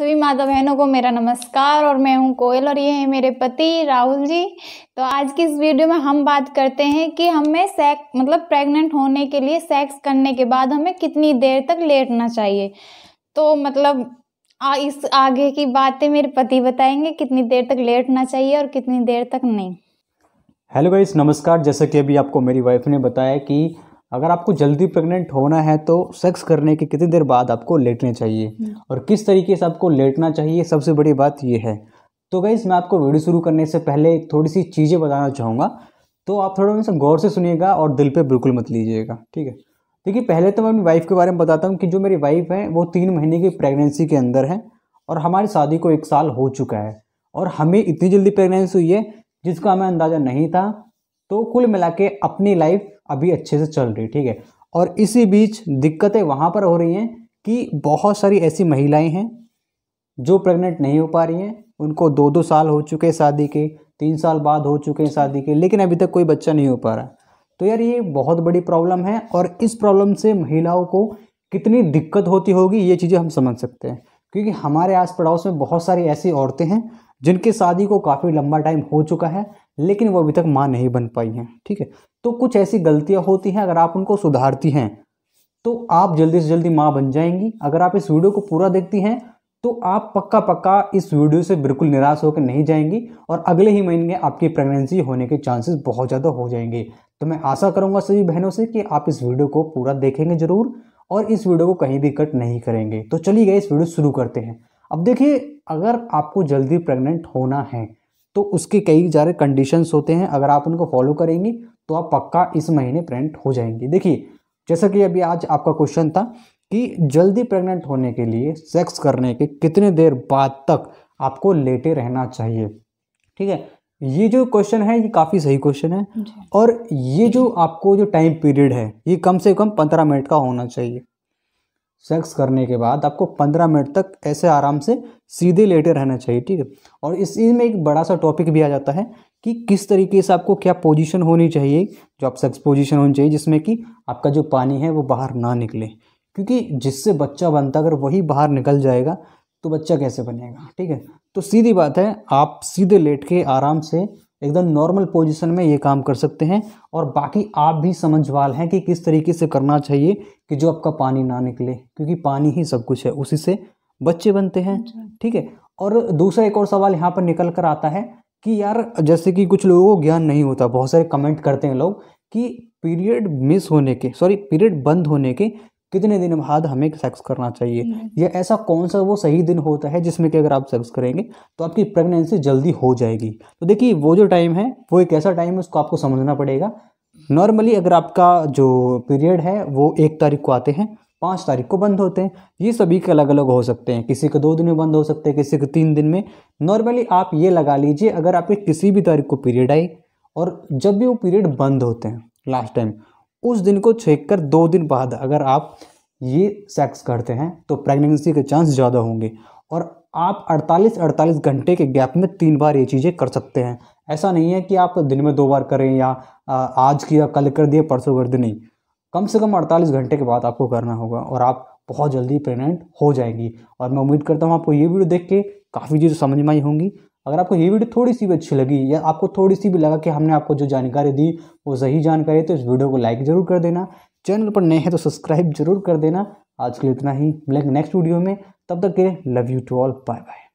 सभी माता बहनों को मेरा नमस्कार और मैं हूं कोयल और ये हैं मेरे पति राहुल जी तो आज की इस वीडियो में हम बात करते हैं कि हमें सेक्स मतलब प्रेग्नेंट होने के लिए सेक्स करने के बाद हमें कितनी देर तक लेटना चाहिए तो मतलब आ, इस आगे की बातें मेरे पति बताएंगे कितनी देर तक लेटना चाहिए और कितनी देर तक नहीं हेलो गाइस नमस्कार जैसा कि अभी आपको मेरी वाइफ ने बताया कि अगर आपको जल्दी प्रेग्नेंट होना है तो सेक्स करने के कितनी देर बाद आपको लेटने चाहिए हम्म। और किस तरीके से आपको लेटना चाहिए सबसे बड़ी बात ये है तो गाइज़ मैं आपको वीडियो शुरू करने से पहले थोड़ी सी चीज़ें बताना चाहूँगा तो आप थोड़ा उनसे गौर से सुनिएगा और दिल पे बिल्कुल मत लीजिएगा ठीक है देखिए पहले तो मैं अपनी वाइफ के बारे में बताता हूँ कि जो मेरी वाइफ है वो तीन महीने की प्रेगनेंसी के अंदर है और हमारी शादी को एक साल हो चुका है और हमें इतनी जल्दी प्रेगनेंसी हुई है जिसका हमें अंदाज़ा नहीं था तो कुल मिला के अपनी लाइफ अभी अच्छे से चल रही है ठीक है और इसी बीच दिक्कतें वहाँ पर हो रही हैं कि बहुत सारी ऐसी महिलाएं हैं जो प्रेग्नेंट नहीं हो पा रही हैं उनको दो दो साल हो चुके हैं शादी के तीन साल बाद हो चुके हैं शादी के लेकिन अभी तक कोई बच्चा नहीं हो पा रहा तो यार ये बहुत बड़ी प्रॉब्लम है और इस प्रॉब्लम से महिलाओं को कितनी दिक्कत होती होगी ये चीज़ें हम समझ सकते हैं क्योंकि हमारे आस पड़ोस में बहुत सारी ऐसी औरतें हैं जिनकी शादी को काफ़ी लंबा टाइम हो चुका है लेकिन वो अभी तक माँ नहीं बन पाई हैं ठीक है तो कुछ ऐसी गलतियाँ होती हैं अगर आप उनको सुधारती हैं तो आप जल्दी से जल्दी माँ बन जाएंगी अगर आप इस वीडियो को पूरा देखती हैं तो आप पक्का पक्का इस वीडियो से बिल्कुल निराश होकर नहीं जाएंगी और अगले ही महीने आपकी प्रेगनेंसी होने के चांसेस बहुत ज़्यादा हो जाएंगे तो मैं आशा करूँगा सभी बहनों से कि आप इस वीडियो को पूरा देखेंगे ज़रूर और इस वीडियो को कहीं भी कट नहीं करेंगे तो चलिए गए इस वीडियो शुरू करते हैं अब देखिए अगर आपको जल्दी प्रेग्नेंट होना है तो उसके कई सारे कंडीशंस होते हैं अगर आप उनको फॉलो करेंगी तो आप पक्का इस महीने प्रेगनेंट हो जाएंगे देखिए जैसा कि अभी आज आपका क्वेश्चन था कि जल्दी प्रेग्नेंट होने के लिए सेक्स करने के कितने देर बाद तक आपको लेटे रहना चाहिए ठीक है ये जो क्वेश्चन है ये काफ़ी सही क्वेश्चन है और ये जो आपको जो टाइम पीरियड है ये कम से कम पंद्रह मिनट का होना चाहिए सेक्स करने के बाद आपको पंद्रह मिनट तक ऐसे आराम से सीधे लेटे रहना चाहिए ठीक है और इसी में एक बड़ा सा टॉपिक भी आ जाता है कि किस तरीके से आपको क्या पोजीशन होनी चाहिए जो आप सक्स पोजीशन होनी चाहिए जिसमें कि आपका जो पानी है वो बाहर ना निकले क्योंकि जिससे बच्चा बनता अगर वही बाहर निकल जाएगा तो बच्चा कैसे बनेगा ठीक है तो सीधी बात है आप सीधे लेट के आराम से एकदम नॉर्मल पोजीशन में ये काम कर सकते हैं और बाकी आप भी समझवाल हैं कि किस तरीके से करना चाहिए कि जो आपका पानी ना निकले क्योंकि पानी ही सब कुछ है उसी से बच्चे बनते हैं अच्छा। ठीक है और दूसरा एक और सवाल यहाँ पर निकल कर आता है कि यार जैसे कि कुछ लोगों को ज्ञान नहीं होता बहुत सारे कमेंट करते हैं लोग कि पीरियड मिस होने के सॉरी पीरियड बंद होने के कितने दिन बाद हमें सेक्स करना चाहिए हम्म। या ऐसा कौन सा वो सही दिन होता है जिसमें कि अगर आप सेक्स करेंगे तो आपकी प्रेगनेंसी जल्दी हो जाएगी तो देखिए वो जो टाइम है वो एक ऐसा टाइम है उसको आपको समझना पड़ेगा नॉर्मली अगर आपका जो पीरियड है वो एक तारीख को आते हैं पाँच तारीख को बंद होते हैं ये सभी के अलग अलग हो सकते हैं किसी के दो दिन में बंद हो सकते हैं किसी के तीन दिन में नॉर्मली आप ये लगा लीजिए अगर आपके किसी भी तारीख को पीरियड आई और जब भी वो पीरियड बंद होते हैं लास्ट टाइम उस दिन को छेक कर दो दिन बाद अगर आप ये सेक्स करते हैं तो प्रेगनेंसी के चांस ज़्यादा होंगे और आप 48-48 घंटे के गैप में तीन बार ये चीज़ें कर सकते हैं ऐसा नहीं है कि आप दिन में दो बार करें या आज किया कल कर दिए परसों कर दिए नहीं कम से कम 48 घंटे के बाद आपको करना होगा और आप बहुत जल्दी प्रेग्नेंट हो जाएंगी और मैं उम्मीद करता हूँ आपको ये वीडियो देख के काफ़ी चीज़ें समझ में आई होंगी अगर आपको ये वीडियो थोड़ी सी भी अच्छी लगी या आपको थोड़ी सी भी लगा कि हमने आपको जो जानकारी दी वो सही जानकारी तो इस वीडियो को लाइक ज़रूर कर देना चैनल पर नए हैं तो सब्सक्राइब जरूर कर देना आज के लिए इतना ही मिलेंगे नेक्स्ट वीडियो में तब तक के love you to all bye bye